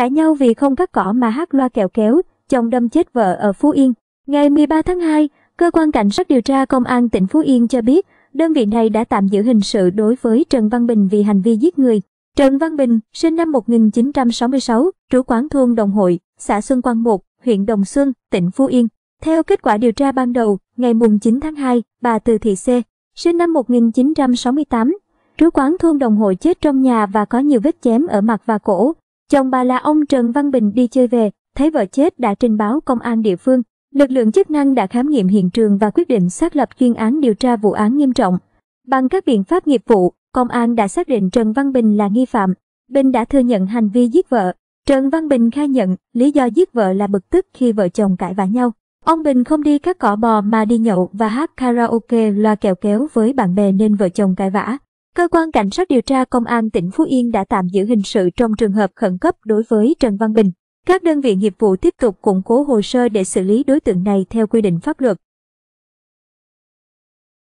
cãi nhau vì không cắt cỏ mà hát loa kẹo kéo, chồng đâm chết vợ ở Phú Yên. Ngày 13 tháng 2, Cơ quan Cảnh sát điều tra Công an tỉnh Phú Yên cho biết, đơn vị này đã tạm giữ hình sự đối với Trần Văn Bình vì hành vi giết người. Trần Văn Bình, sinh năm 1966, trú quán thôn Đồng Hội, xã Xuân Quang 1, huyện Đồng Xuân, tỉnh Phú Yên. Theo kết quả điều tra ban đầu, ngày 9 tháng 2, bà Từ Thị C, sinh năm 1968, trú quán thôn Đồng Hội chết trong nhà và có nhiều vết chém ở mặt và cổ. Chồng bà là ông Trần Văn Bình đi chơi về, thấy vợ chết đã trình báo công an địa phương. Lực lượng chức năng đã khám nghiệm hiện trường và quyết định xác lập chuyên án điều tra vụ án nghiêm trọng. Bằng các biện pháp nghiệp vụ, công an đã xác định Trần Văn Bình là nghi phạm. Bình đã thừa nhận hành vi giết vợ. Trần Văn Bình khai nhận lý do giết vợ là bực tức khi vợ chồng cãi vã nhau. Ông Bình không đi các cỏ bò mà đi nhậu và hát karaoke loa kẹo kéo với bạn bè nên vợ chồng cãi vã. Cơ quan Cảnh sát điều tra Công an tỉnh Phú Yên đã tạm giữ hình sự trong trường hợp khẩn cấp đối với Trần Văn Bình. Các đơn vị nghiệp vụ tiếp tục củng cố hồ sơ để xử lý đối tượng này theo quy định pháp luật.